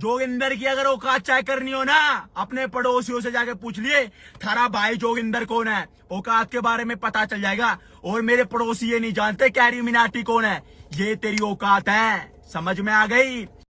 जोगिंदर की अगर औकात चाय करनी हो ना अपने पड़ोसियों से जाके पूछ लिए थारा भाई जोगिंदर कौन है औकात के बारे में पता चल जाएगा और मेरे पड़ोसी ये नहीं जानते कैरी मिनाटी कौन है ये तेरी औकात है समझ में आ गई